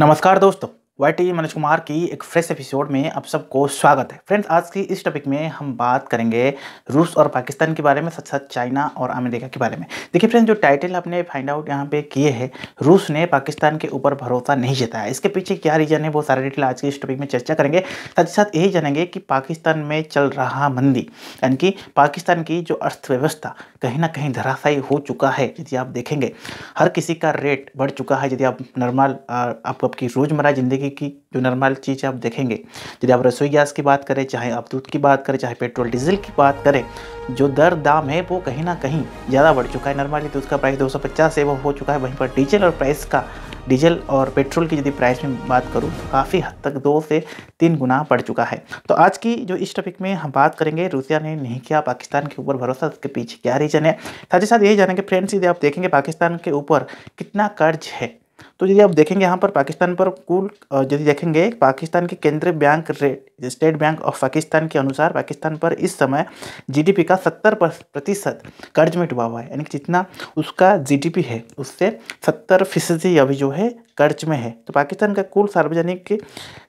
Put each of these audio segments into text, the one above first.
नमस्कार दोस्तों Y T Manoj Kumar की एक फ्रेश एपिसोड में आप सबको स्वागत है फ्रेंड्स आज की इस टॉपिक में हम बात करेंगे रूस और पाकिस्तान के बारे में साथ साथ चाइना और अमेरिका के बारे में देखिए फ्रेंड्स जो टाइटल आपने फाइंड आउट यहाँ पे किए हैं रूस ने पाकिस्तान के ऊपर भरोसा नहीं जताया इसके पीछे क्या रीजन है वो सारे डिटेल आज के इस टॉपिक में चर्चा करेंगे साथ ही साथ यही जानेंगे कि पाकिस्तान में चल रहा मंदी यानी कि पाकिस्तान की जो अर्थव्यवस्था कहीं ना कहीं धराशायी हो चुका है यदि आप देखेंगे हर किसी का रेट बढ़ चुका है यदि आप नॉर्मल आपको आपकी रोज़मर्रा ज़िंदगी ही जो नॉर्मल चीज़ आप देखेंगे यदि आप रसोई गैस की बात करें चाहे आप दूध की बात करें चाहे पेट्रोल डीजल की बात करें जो दर दाम है वो कहीं ना कहीं ज़्यादा बढ़ चुका है नॉर्मली दूध का प्राइस दो है वो हो चुका है वहीं पर डीजल और प्राइस का डीजल और पेट्रोल की यदि प्राइस में बात करूँ तो काफ़ी हद तक दो से तीन गुना बढ़ चुका है तो आज की जो इस टॉपिक में हम बात करेंगे रूसिया ने नहीं किया पाकिस्तान के ऊपर भरोसा उसके पीछे क्या रीजन है साथ ही साथ यही जानेंगे फ्रेंड्स यदि आप देखेंगे पाकिस्तान के ऊपर कितना कर्ज है तो यदि आप देखेंगे यहाँ पर पाकिस्तान पर कुल यदि देखेंगे पाकिस्तान के केंद्रीय bank rate state bank of Pakistan के अनुसार पाकिस्तान पर इस समय जीडीपी का सत्तर प्रतिशत कर्ज में डूबा हुआ है यानी कि जितना उसका जीडीपी है उससे सत्तर फीसदी अभी जो है कर्ज में है तो पाकिस्तान का कुल सार्वजनिक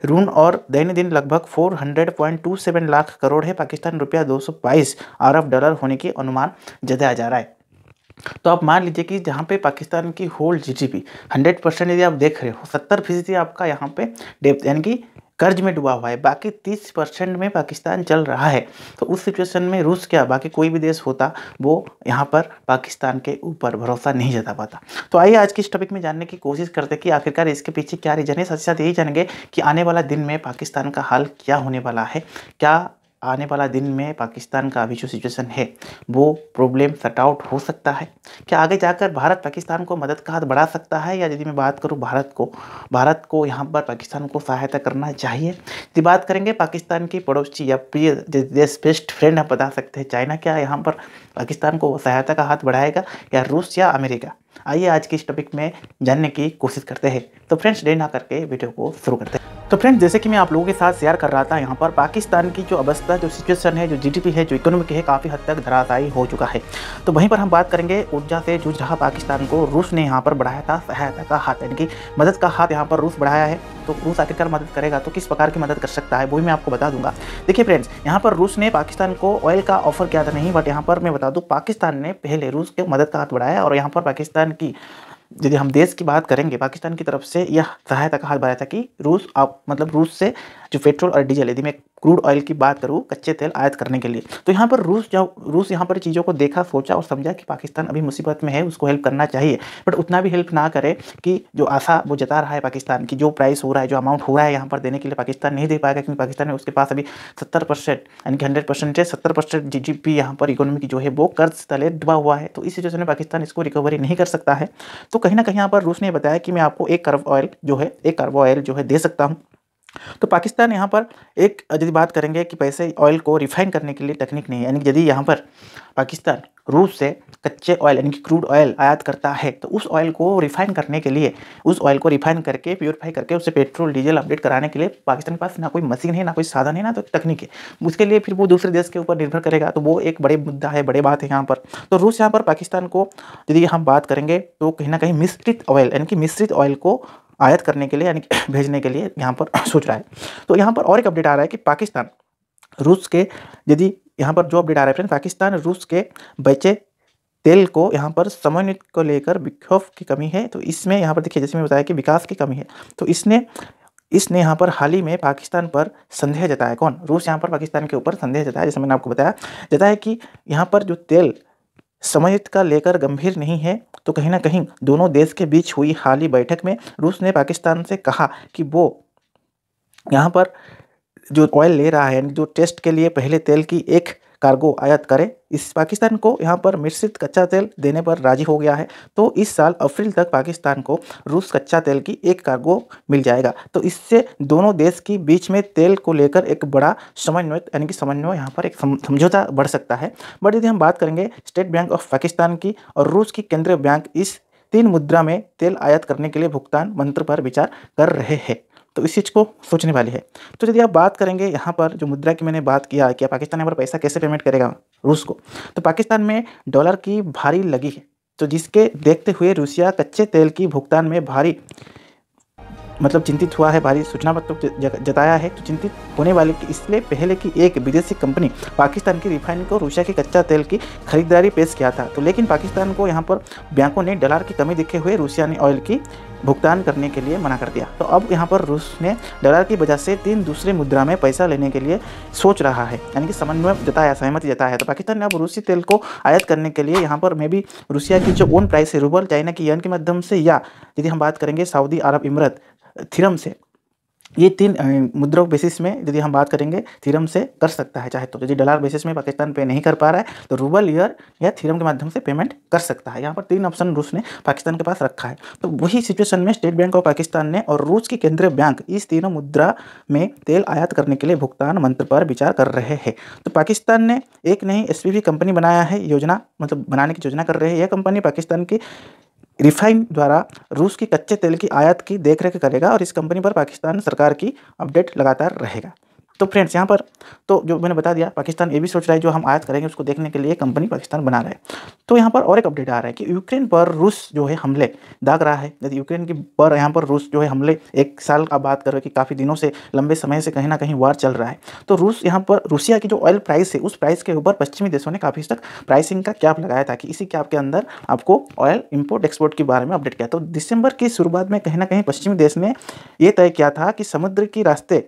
ऋण और दैनिक दिन लगभग 400.27 लाख करोड़ है पाकिस्तान रुपया 222 अरब डॉलर होने की अनुमान जताया जा रहा है तो आप मान लीजिए कि जहाँ पे पाकिस्तान की होल जीडीपी 100 परसेंट यदि आप देख रहे हो सत्तर फीसदी आपका यहाँ पे डेप्थ यानी कि कर्ज में डूबा हुआ है बाकी तीस परसेंट में पाकिस्तान चल रहा है तो उस सिचुएशन में रूस क्या बाकी कोई भी देश होता वो यहाँ पर पाकिस्तान के ऊपर भरोसा नहीं जता पाता तो आइए आज के इस टॉपिक में जानने की कोशिश करते कि आखिरकार इसके पीछे क्या रीजन है साथ ही साथ यही जानेंगे कि आने वाला दिन में पाकिस्तान का हाल क्या होने वाला है क्या आने वाला दिन में पाकिस्तान का अभी जो सिचुएशन है वो प्रॉब्लम सट आउट हो सकता है क्या आगे जाकर भारत पाकिस्तान को मदद का हाथ बढ़ा सकता है या यदि मैं बात करूँ भारत को भारत को यहाँ पर पाकिस्तान को सहायता करना चाहिए यदि बात करेंगे पाकिस्तान की पड़ोसी या प्रिय देश बेस्ट फ्रेंड आप बता सकते हैं चाइना क्या यहाँ पर पाकिस्तान को सहायता का हाथ बढ़ाएगा या रूस या अमेरिका आइए आज के इस टॉपिक में जानने की कोशिश करते हैं तो फ्रेंड्स डे ना करके वीडियो को शुरू करते हैं तो फ्रेंड्स जैसे कि मैं आप लोगों के साथ शेयर कर रहा था यहाँ पर पाकिस्तान की जो अवस्था जो सिचुएशन है जो जीडीपी है जो इकोनॉमिक है काफ़ी हद तक धराशायी हो चुका है तो वहीं पर हम बात करेंगे ऊर्जा से जूझ रहा पाकिस्तान को रूस ने यहाँ पर बढ़ाया था सहायता का हाथ यानी कि मदद का हाथ यहाँ पर रूस बढ़ाया है तो रूस आखिरकार मदद करेगा तो किस प्रकार की मदद कर सकता है वो भी मैं आपको बता दूंगा देखिए फ्रेंड्स यहाँ पर रूस ने पाकिस्तान को ऑयल का ऑफर किया था नहीं बट यहाँ पर मैं बता दूँ पाकिस्तान ने पहले रूस के मदद का हाथ बढ़ाया और यहाँ पर पाकिस्तान की यदि हम देश की बात करेंगे पाकिस्तान की तरफ से यह सहायता का हाथ बढ़ाया था कि रूस आप मतलब रूस से जो पेट्रोल और डीजल यदि मैं क्रूड ऑयल की बात करूँ कच्चे तेल आयात करने के लिए तो यहाँ पर रूस जब रूस यहाँ पर चीज़ों को देखा सोचा और समझा कि पाकिस्तान अभी मुसीबत में है उसको हेल्प करना चाहिए बट उतना भी हेल्प ना करे कि जो आशा वो जता रहा है पाकिस्तान की जो प्राइस हो रहा है जो अमाउंट हो रहा है यहाँ पर देने के लिए पाकिस्तान नहीं दे पाएगा क्योंकि पाकिस्तान में उसके पास अभी सत्तर परसेंट यानी कि हंड्रेड परसेंट है सत्तर परसेंट जी जी पी यहाँ पर इकोनॉमी की जो है वो कर्ज तले दबा हुआ है तो इस सिचुएशन में पाकिस्तान इसको रिकवरी नहीं कर सकता है तो कहीं ना कहीं यहाँ पर रूस ने बताया कि मैं आपको एक कर्व ऑयल जो है एक कर्व ऑयल जो है दे सकता हूँ तो पाकिस्तान यहाँ पर एक यदि बात करेंगे कि पैसे ऑयल को रिफाइन करने के लिए तकनीक नहीं है यानी यदि यहाँ पर पाकिस्तान रूस से कच्चे ऑयल यानी कि क्रूड ऑयल आयात करता है तो उस ऑयल को रिफाइन करने के लिए उस ऑयल को रिफाइन करके प्योरीफाई करके उसे पेट्रोल डीजल अपडेट कराने के लिए पाकिस्तान के पास ना कोई मशीन है ना कोई साधन है ना तो तकनीक है उसके लिए फिर वो दूसरे देश के ऊपर निर्भर करेगा तो वो एक बड़े मुद्दा है बड़े बात है यहाँ पर तो रूस यहाँ पर पाकिस्तान को यदि हम बात करेंगे तो कहीं ना कहीं मिश्रित ऑयल यानी कि मिश्रित ऑयल को आयत करने के लिए यानी भेजने के लिए यहाँ पर सोच रहा है तो यहाँ पर और एक अपडेट आ रहा है कि पाकिस्तान रूस के यदि यहाँ पर जो अपडेट आ रहा है पाकिस्तान रूस के बचे तेल को यहाँ पर समन्वित को लेकर विक्षोभ की कमी है तो इसमें यहाँ पर देखिए जैसे मैं बताया कि विकास की कमी है तो इसने इसने यहाँ पर हाल ही में पाकिस्तान पर संदेह जताया कौन रूस यहाँ पर पाकिस्तान के ऊपर संदेह जताया जैसे मैंने आपको बताया जताया कि यहाँ पर जो तेल समय का लेकर गंभीर नहीं है तो कहीं ना कहीं दोनों देश के बीच हुई हाल ही बैठक में रूस ने पाकिस्तान से कहा कि वो यहाँ पर जो ऑयल ले रहा है यानी जो टेस्ट के लिए पहले तेल की एक कार्गो आयात करे इस पाकिस्तान को यहाँ पर मिश्रित कच्चा तेल देने पर राजी हो गया है तो इस साल अप्रैल तक पाकिस्तान को रूस कच्चा तेल की एक कार्गो मिल जाएगा तो इससे दोनों देश के बीच में तेल को लेकर एक बड़ा समन्वय यानी कि समन्वय यहाँ पर एक समझौता बढ़ सकता है बट यदि हम बात करेंगे स्टेट बैंक ऑफ पाकिस्तान की और रूस की केंद्रीय बैंक इस तीन मुद्रा में तेल आयात करने के लिए भुगतान मंत्र पर विचार कर रहे हैं तो इस चीज़ को सोचने वाली है तो यदि आप बात करेंगे यहाँ पर जो मुद्रा की मैंने बात किया कि पाकिस्तान यहाँ पर पैसा कैसे पेमेंट करेगा रूस को तो पाकिस्तान में डॉलर की भारी लगी है तो जिसके देखते हुए रूसिया कच्चे तेल की भुगतान में भारी मतलब चिंतित हुआ है भारी सूचना पत्र मतलब जताया है तो चिंतित होने वाले कि इसलिए पहले की एक विदेशी कंपनी पाकिस्तान की रिफाइनरी को रूसिया के कच्चा तेल की खरीदारी पेश किया था तो लेकिन पाकिस्तान को यहाँ पर बैंकों ने डॉलर की कमी देखे हुए रूसिया ने ऑयल की भुगतान करने के लिए मना कर दिया तो अब यहाँ पर रूस ने डॉलर की वजह से तीन दूसरे मुद्रा में पैसा लेने के लिए सोच रहा है यानी कि समन्वय जताया सहमति जताया तो पाकिस्तान ने अब रूसी तेल को आयात करने के लिए यहाँ पर मे भी रूसिया की जो ओन प्राइस है रूबल चाइना की यन के माध्यम से या यदि हम बात करेंगे सऊदी अरब इमरत थिरम से ये तीन मुद्रा बेसिस में यदि हम बात करेंगे थीरम से कर सकता है चाहे तो यदि डॉलर बेसिस में पाकिस्तान पे नहीं कर पा रहा है तो रूबल ईयर या थीरम के माध्यम से पेमेंट कर सकता है यहाँ पर तीन ऑप्शन रूस ने पाकिस्तान के पास रखा है तो वही सिचुएशन में स्टेट बैंक ऑफ पाकिस्तान ने और रूस की केंद्रीय बैंक इस तीनों मुद्रा में तेल आयात करने के लिए भुगतान मंत्र पर विचार कर रहे हैं तो पाकिस्तान ने एक नई एस कंपनी बनाया है योजना मतलब बनाने की योजना कर रही है यह कंपनी पाकिस्तान की रिफाइन द्वारा रूस की कच्चे तेल की आयात की देखरेख करेगा और इस कंपनी पर पाकिस्तान सरकार की अपडेट लगातार रहेगा तो फ्रेंड्स यहाँ पर तो जो मैंने बता दिया पाकिस्तान ये भी सोच रहा है जो हम आयात करेंगे उसको देखने के लिए कंपनी पाकिस्तान बना रहा है तो यहाँ पर और एक अपडेट आ रहा है कि यूक्रेन पर रूस जो है हमले दाग रहा है यदि यूक्रेन के पर यहाँ पर रूस जो है हमले एक साल का बात कर रहे कि काफ़ी दिनों से लंबे समय से कहीं ना कहीं वार चल रहा है तो रूस यहाँ पर रूसिया की जो ऑयल प्राइस है उस प्राइस के ऊपर पश्चिमी देशों ने काफ़ी तक प्राइसिंग का कैप लगाया था कि इसी कैप के अंदर आपको ऑयल इम्पोर्ट एक्सपोर्ट के बारे में अपडेट किया तो दिसंबर की शुरुआत में कहीं ना कहीं पश्चिमी देश ने यह तय किया था कि समुद्र के रास्ते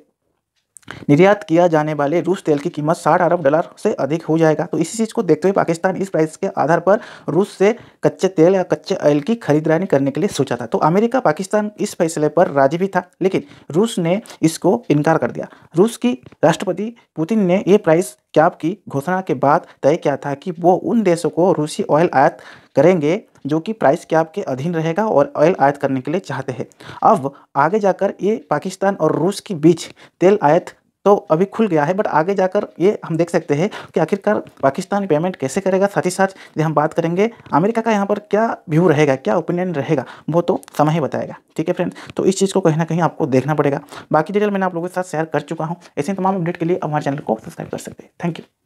निर्यात किया जाने वाले रूस तेल की कीमत 60 अरब डॉलर से अधिक हो जाएगा तो इसी चीज़ को देखते हुए पाकिस्तान इस प्राइस के आधार पर रूस से कच्चे तेल या कच्चे ऑयल की खरीदारी करने के लिए सोचा था तो अमेरिका पाकिस्तान इस फैसले पर राजी भी था लेकिन रूस ने इसको इनकार कर दिया रूस की राष्ट्रपति पुतिन ने यह प्राइस कैप की घोषणा के बाद तय किया था कि वो उन देशों को रूसी ऑयल आयात करेंगे जो कि प्राइस कैप के अधीन रहेगा और ऑयल आयत करने के लिए चाहते हैं अब आगे जाकर ये पाकिस्तान और रूस के बीच तेल आयत तो अभी खुल गया है बट आगे जाकर ये हम देख सकते हैं कि आखिरकार पाकिस्तान पेमेंट कैसे करेगा साथ ही साथ जब हम बात करेंगे अमेरिका का यहाँ पर क्या व्यू रहेगा क्या ओपिनियन रहेगा वो तो समय ही बताएगा ठीक है फ्रेंड्स तो इस चीज़ को कहीं ना कहीं आपको देखना पड़ेगा बाकी डिटेल मैंने आप लोगों के साथ शेयर कर चुका हूँ ऐसे तमाम अपडेट के लिए हमारे चैनल को सब्सक्राइब कर सकते हैं थैंक यू